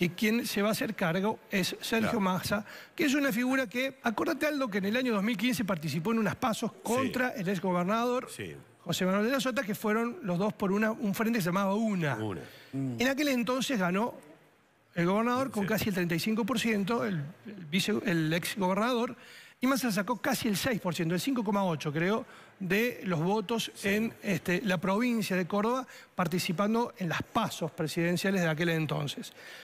que quien se va a hacer cargo es Sergio Massa, que es una figura que, acuérdate algo que en el año 2015 participó en unas pasos contra el exgobernador José Manuel de la Sota, que fueron los dos por una, un frente que se llamaba Una. En aquel entonces ganó el gobernador con casi el 35%, el, exgobernador, y Massa sacó casi el 6%, el 5,8% creo, de los votos en este, la provincia de Córdoba, participando en las pasos presidenciales de aquel entonces.